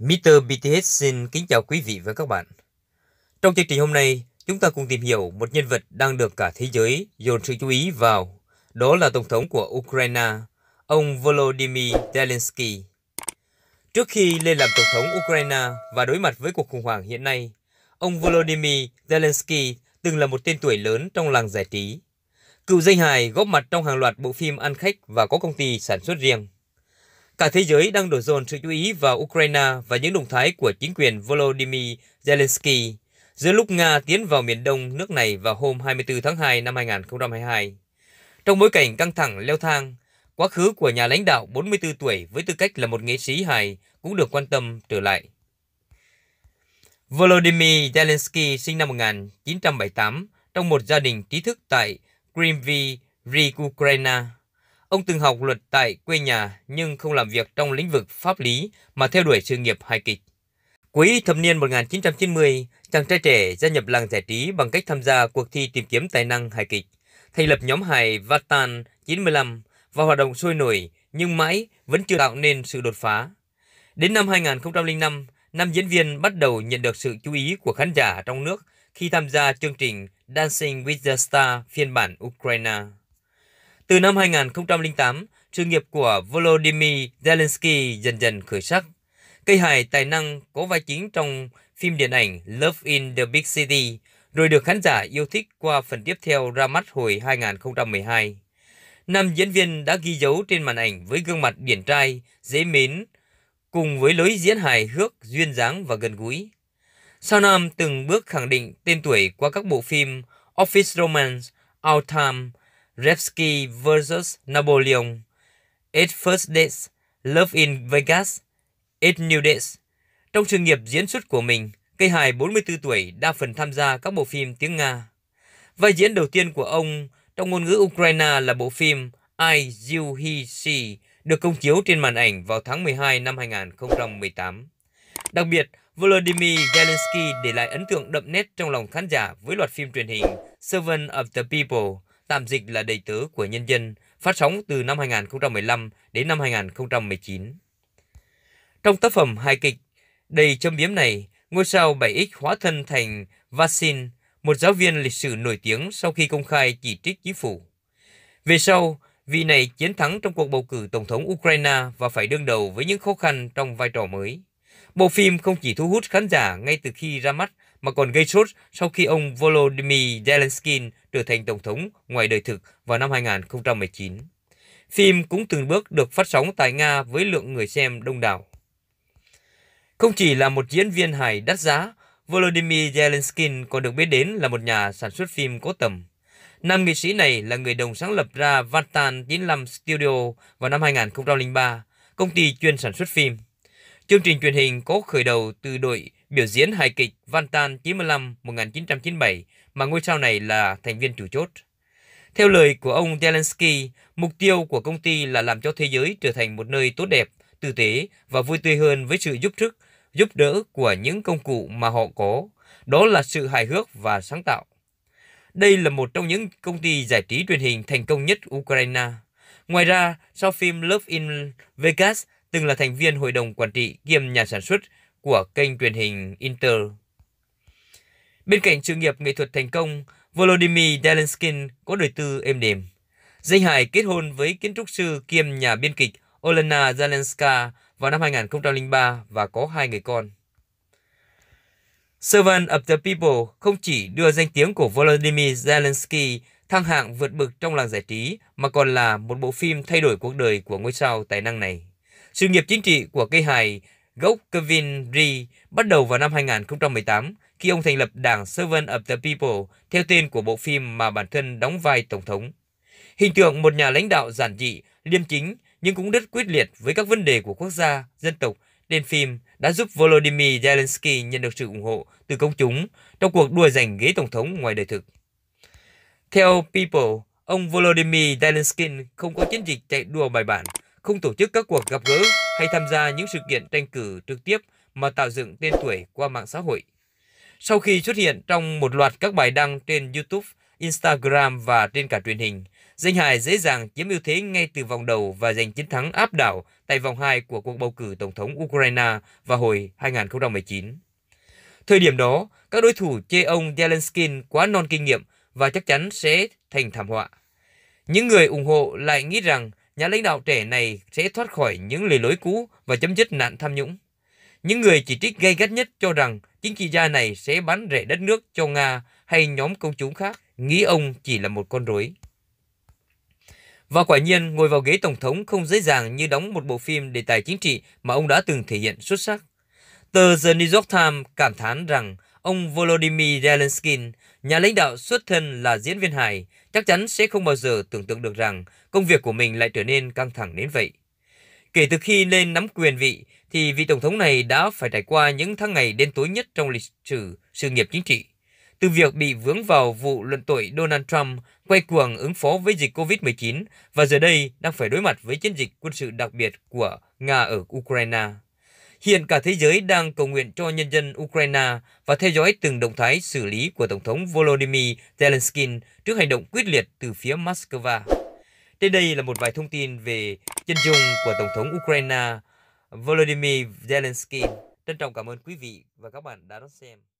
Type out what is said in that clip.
Mr. BTS xin kính chào quý vị và các bạn. Trong chương trình hôm nay, chúng ta cùng tìm hiểu một nhân vật đang được cả thế giới dồn sự chú ý vào, đó là Tổng thống của Ukraine, ông Volodymyr Zelensky. Trước khi lên làm Tổng thống Ukraine và đối mặt với cuộc khủng hoảng hiện nay, ông Volodymyr Zelensky từng là một tên tuổi lớn trong làng giải trí. Cựu danh hài góp mặt trong hàng loạt bộ phim ăn khách và có công ty sản xuất riêng. Cả thế giới đang đổ dồn sự chú ý vào Ukraine và những động thái của chính quyền Volodymyr Zelensky giữa lúc Nga tiến vào miền đông nước này vào hôm 24 tháng 2 năm 2022. Trong bối cảnh căng thẳng leo thang, quá khứ của nhà lãnh đạo 44 tuổi với tư cách là một nghệ sĩ hài cũng được quan tâm trở lại. Volodymyr Zelensky sinh năm 1978 trong một gia đình trí thức tại Krymvy, Ukraine. Ông từng học luật tại quê nhà nhưng không làm việc trong lĩnh vực pháp lý mà theo đuổi sự nghiệp hài kịch. Cuối thập niên 1990, chàng trai trẻ gia nhập làng giải trí bằng cách tham gia cuộc thi tìm kiếm tài năng hài kịch, thành lập nhóm hài Vatan 95 và hoạt động sôi nổi nhưng mãi vẫn chưa tạo nên sự đột phá. Đến năm 2005, nam diễn viên bắt đầu nhận được sự chú ý của khán giả trong nước khi tham gia chương trình Dancing with the Star phiên bản Ukraine. Từ năm 2008, sự nghiệp của Volodymyr Zelensky dần dần khởi sắc. Cây hài tài năng có vai chính trong phim điện ảnh Love in the Big City, rồi được khán giả yêu thích qua phần tiếp theo ra mắt hồi 2012. Nam diễn viên đã ghi dấu trên màn ảnh với gương mặt điển trai, dễ mến, cùng với lối diễn hài hước, duyên dáng và gần gũi. Sau Nam từng bước khẳng định tên tuổi qua các bộ phim Office Romance, Out Time, Revsky vs. Napoleon, It First Dates, Love in Vegas, It New Dates. Trong sự nghiệp diễn xuất của mình, cây hài 44 tuổi đa phần tham gia các bộ phim tiếng Nga. Vai diễn đầu tiên của ông trong ngôn ngữ Ukraine là bộ phim I, You, He, She được công chiếu trên màn ảnh vào tháng 12 năm 2018. Đặc biệt, Volodymyr Zelensky để lại ấn tượng đậm nét trong lòng khán giả với loạt phim truyền hình Servant of the People tạm dịch là đầy tớ của nhân dân, phát sóng từ năm 2015 đến năm 2019. Trong tác phẩm hài kịch đầy châm biếm này, ngôi sao 7X hóa thân thành Vasin, một giáo viên lịch sử nổi tiếng sau khi công khai chỉ trích chính phủ. Về sau, vị này chiến thắng trong cuộc bầu cử tổng thống Ukraine và phải đương đầu với những khó khăn trong vai trò mới. Bộ phim không chỉ thu hút khán giả ngay từ khi ra mắt mà còn gây sốt sau khi ông Volodymyr Zelensky trở thành tổng thống ngoài đời thực vào năm 2019. Phim cũng từng bước được phát sóng tại Nga với lượng người xem đông đảo. Không chỉ là một diễn viên hài đắt giá, Volodymyr Zelensky còn được biết đến là một nhà sản xuất phim có tầm. Nam nghệ sĩ này là người đồng sáng lập ra Vantan 95 Studio vào năm 2003, công ty chuyên sản xuất phim. Chương trình truyền hình có khởi đầu từ đội biểu diễn hài kịch Van Tan 95 1997 mà ngôi sao này là thành viên chủ chốt. Theo lời của ông Zelensky, mục tiêu của công ty là làm cho thế giới trở thành một nơi tốt đẹp, tử tế và vui tươi hơn với sự giúp sức, giúp đỡ của những công cụ mà họ có, đó là sự hài hước và sáng tạo. Đây là một trong những công ty giải trí truyền hình thành công nhất Ukraine. Ngoài ra, sau phim Love in Vegas, từng là thành viên hội đồng quản trị kiêm nhà sản xuất của kênh truyền hình Inter. Bên cạnh sự nghiệp nghệ thuật thành công, Volodymyr Zelenskin có đời tư êm đềm. Danh hài kết hôn với kiến trúc sư kiêm nhà biên kịch Olena Zelenska vào năm 2003 và có hai người con. Servant of the People không chỉ đưa danh tiếng của Volodymyr Zelensky thăng hạng vượt bậc trong làng giải trí mà còn là một bộ phim thay đổi cuộc đời của ngôi sao tài năng này. Sự nghiệp chính trị của cây hài gốc Kevin Ree bắt đầu vào năm 2018 khi ông thành lập đảng Servant of the People theo tên của bộ phim mà bản thân đóng vai Tổng thống. Hình tượng một nhà lãnh đạo giản dị, liêm chính nhưng cũng rất quyết liệt với các vấn đề của quốc gia, dân tộc, tên phim đã giúp Volodymyr Zelensky nhận được sự ủng hộ từ công chúng trong cuộc đua giành ghế tổng thống ngoài đời thực. Theo People, ông Volodymyr Zelensky không có chiến dịch chạy đua bài bản không tổ chức các cuộc gặp gỡ hay tham gia những sự kiện tranh cử trực tiếp mà tạo dựng tên tuổi qua mạng xã hội. Sau khi xuất hiện trong một loạt các bài đăng trên YouTube, Instagram và trên cả truyền hình, danh hài dễ dàng chiếm ưu thế ngay từ vòng đầu và giành chiến thắng áp đảo tại vòng 2 của cuộc bầu cử tổng thống Ukraine vào hồi 2019. Thời điểm đó, các đối thủ chê ông Zelensky quá non kinh nghiệm và chắc chắn sẽ thành thảm họa. Những người ủng hộ lại nghĩ rằng nhà lãnh đạo trẻ này sẽ thoát khỏi những lề lối cũ và chấm dứt nạn tham nhũng. Những người chỉ trích gay gắt nhất cho rằng chính trị gia này sẽ bán rẻ đất nước cho Nga hay nhóm công chúng khác, nghĩ ông chỉ là một con rối. Và quả nhiên, ngồi vào ghế tổng thống không dễ dàng như đóng một bộ phim đề tài chính trị mà ông đã từng thể hiện xuất sắc. Tờ The New York Times cảm thán rằng Ông Volodymyr Zelensky, nhà lãnh đạo xuất thân là diễn viên hài, chắc chắn sẽ không bao giờ tưởng tượng được rằng công việc của mình lại trở nên căng thẳng đến vậy. Kể từ khi lên nắm quyền vị, thì vị Tổng thống này đã phải trải qua những tháng ngày đen tối nhất trong lịch sử sự nghiệp chính trị. Từ việc bị vướng vào vụ luận tội Donald Trump quay cuồng ứng phó với dịch COVID-19 và giờ đây đang phải đối mặt với chiến dịch quân sự đặc biệt của Nga ở Ukraine. Hiện cả thế giới đang cầu nguyện cho nhân dân Ukraine và theo dõi từng động thái xử lý của Tổng thống Volodymyr Zelensky trước hành động quyết liệt từ phía Moscow. Trên đây là một vài thông tin về chân dung của Tổng thống Ukraine Volodymyr Zelensky. Trân trọng cảm ơn quý vị và các bạn đã đón xem.